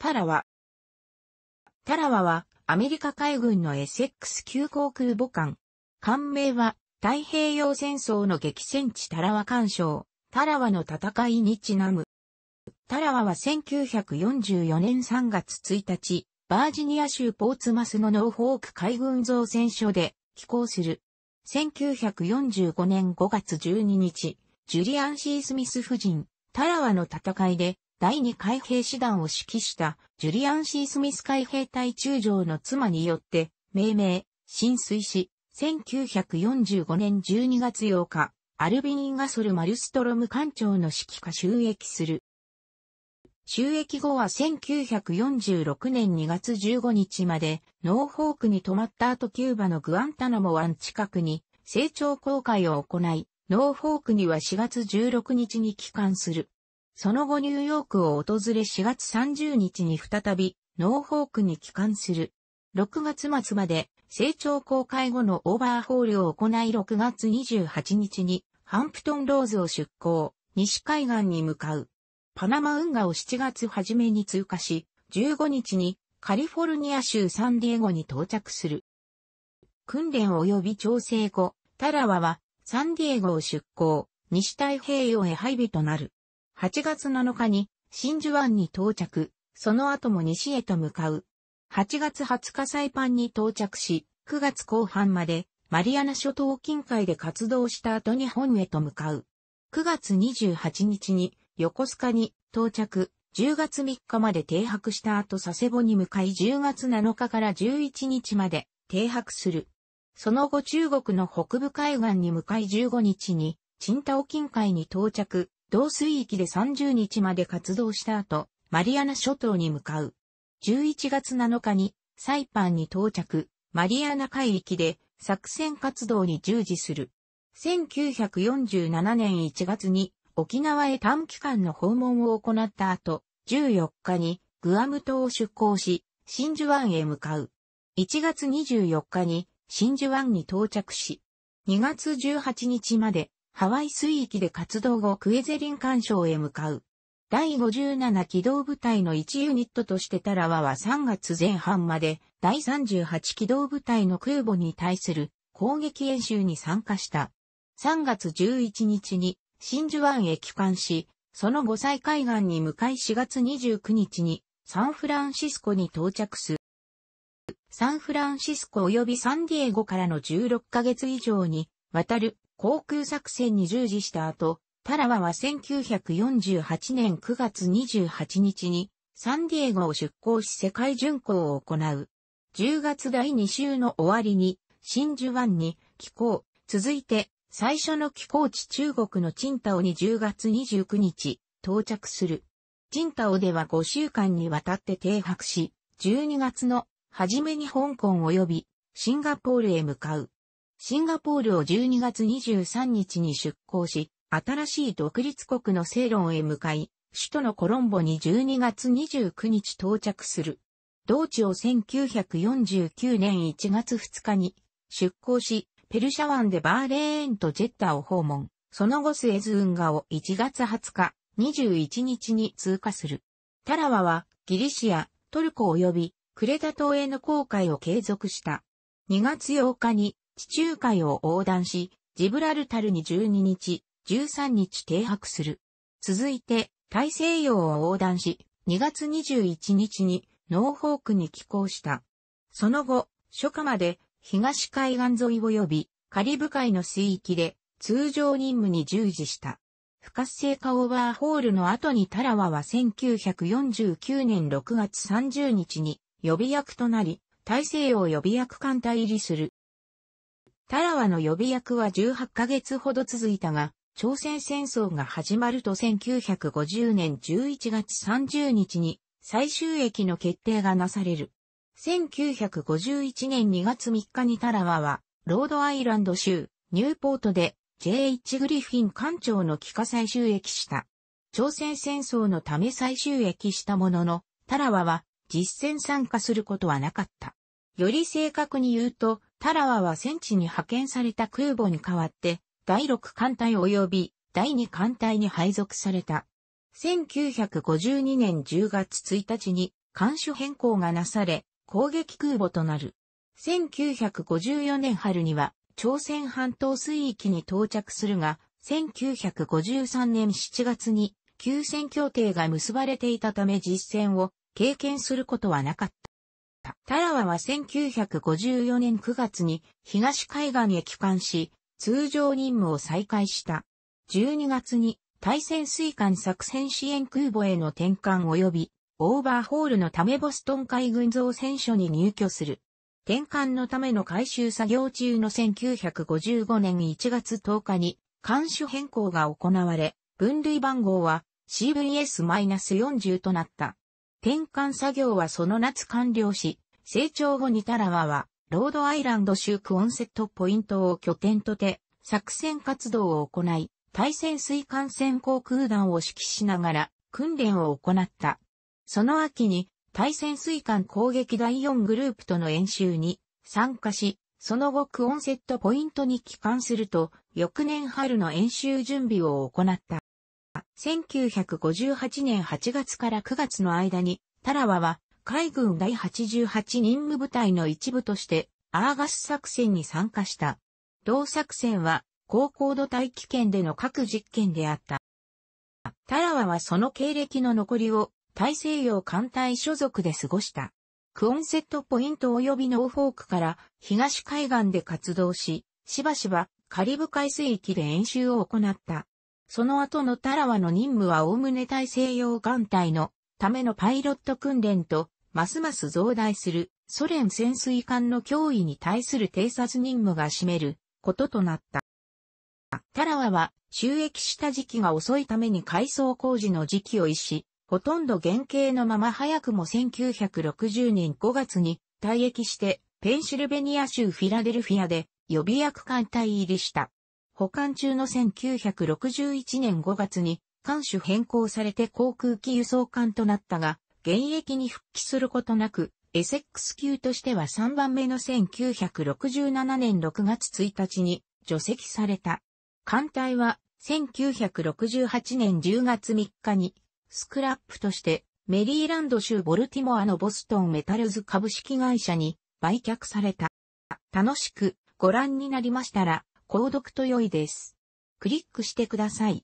タラワ。タラワはアメリカ海軍のエセックス級航空母艦。艦名は太平洋戦争の激戦地タラワ艦渉、タラワの戦いにちなむ。タラワは1944年3月1日、バージニア州ポーツマスのノーフォーク海軍造船所で寄港する。1945年5月12日、ジュリアン・シー・スミス夫人、タラワの戦いで第二海兵師団を指揮したジュリアン・シー・スミス海兵隊中将の妻によって命名、浸水し、1945年12月8日、アルビニン・ガソル・マルストロム艦長の指揮下収益する。収益後は1946年2月15日まで、ノーホークに泊まった後キューバのグアンタナモ湾近くに、成長公開を行い、ノーフォークには4月16日に帰還する。その後ニューヨークを訪れ4月30日に再び、ノーホークに帰還する。6月末まで、成長公開後のオーバーホールを行い6月28日に、ハンプトンローズを出港、西海岸に向かう。パナマ運河を7月初めに通過し、15日にカリフォルニア州サンディエゴに到着する。訓練及び調整後、タラワはサンディエゴを出港、西太平洋へ配備となる。8月7日に真珠湾に到着、その後も西へと向かう。8月20日サイパンに到着し、9月後半までマリアナ諸島近海で活動した後日本へと向かう。9月28日に横須賀に到着、10月3日まで停泊した後佐世保に向かい10月7日から11日まで停泊する。その後中国の北部海岸に向かい15日に、青島近海に到着、同水域で30日まで活動した後、マリアナ諸島に向かう。11月7日にサイパンに到着、マリアナ海域で作戦活動に従事する。1947年1月に沖縄へ短期間の訪問を行った後、14日にグアム島を出港し、真珠湾へ向かう。1月24日に真珠湾に到着し、2月18日までハワイ水域で活動後クエゼリン干渉へ向かう。第57機動部隊の1ユニットとしてタラワは3月前半まで第38機動部隊の空母に対する攻撃演習に参加した。3月11日に真珠湾へ帰還し、その後再海岸に向かい4月29日にサンフランシスコに到着する。サンフランシスコ及びサンディエゴからの16ヶ月以上にわたる航空作戦に従事した後、タラワは1948年9月28日にサンディエゴを出港し世界巡航を行う。10月第2週の終わりに真珠湾に寄港。続いて最初の寄港地中国のチンタオに10月29日到着する。チンタオでは5週間にわたって停泊し、12月の初めに香港及びシンガポールへ向かう。シンガポールを12月23日に出港し、新しい独立国のセ論ロンへ向かい、首都のコロンボに12月29日到着する。同地を1949年1月2日に出港し、ペルシャ湾でバーレーンとジェッタを訪問。その後スエズ運河を1月20日、21日に通過する。タラワはギリシア、トルコ及びクレタ島への航海を継続した。2月8日に地中海を横断し、ジブラルタルに12日、13日停泊する。続いて、大西洋を横断し、2月21日にノーホークに寄港した。その後、初夏まで東海岸沿い及びカリブ海の水域で通常任務に従事した。不活性化オーバーホールの後にタラワは1949年6月30日に予備役となり、大西洋予備役艦隊入りする。タラワの予備役は18ヶ月ほど続いたが、朝鮮戦争が始まると1950年11月30日に最終役の決定がなされる。1951年2月3日にタラワは、ロードアイランド州、ニューポートで J.H. グリフィン艦長の帰化最終益した。朝鮮戦争のため最終益したものの、タラワは実戦参加することはなかった。より正確に言うと、タラワは戦地に派遣された空母に代わって、第6艦隊及び第2艦隊に配属された。1952年10月1日に艦首変更がなされ、攻撃空母となる。1954年春には、朝鮮半島水域に到着するが、1953年7月に休戦協定が結ばれていたため実戦を経験することはなかった。。タラワは1954年9月に東海岸へ帰還し、通常任務を再開した。12月に対潜水艦作戦支援空母への転換及び、オーバーホールのためボストン海軍造船所に入居する。転換のための改修作業中の1955年1月10日に、艦種変更が行われ、分類番号は CVS-40 となった。転換作業はその夏完了し、成長後にタラワは、ロードアイランド州クオンセットポイントを拠点とて、作戦活動を行い、対潜水艦船航空団を指揮しながら、訓練を行った。その秋に、対潜水艦攻撃第4グループとの演習に参加し、その後クオンセットポイントに帰還すると、翌年春の演習準備を行った。1958年8月から9月の間に、タラワは海軍第88任務部隊の一部としてアーガス作戦に参加した。同作戦は高高度大気圏での各実験であった。タラワはその経歴の残りを大西洋艦隊所属で過ごした。クオンセットポイント及びノーフォークから東海岸で活動し、しばしばカリブ海水域で演習を行った。その後のタラワの任務は概ね大西洋艦隊のためのパイロット訓練と、ますます増大するソ連潜水艦の脅威に対する偵察任務が占めることとなった。タラワは収益した時期が遅いために改装工事の時期を逸し、ほとんど原型のまま早くも1960年5月に退役してペンシルベニア州フィラデルフィアで予備役艦隊入りした。保管中の1961年5月に、艦種変更されて航空機輸送艦となったが、現役に復帰することなく、エセックス級としては3番目の1967年6月1日に除籍された。艦隊は1968年10月3日にスクラップとしてメリーランド州ボルティモアのボストンメタルズ株式会社に売却された。楽しくご覧になりましたら購読と良いです。クリックしてください。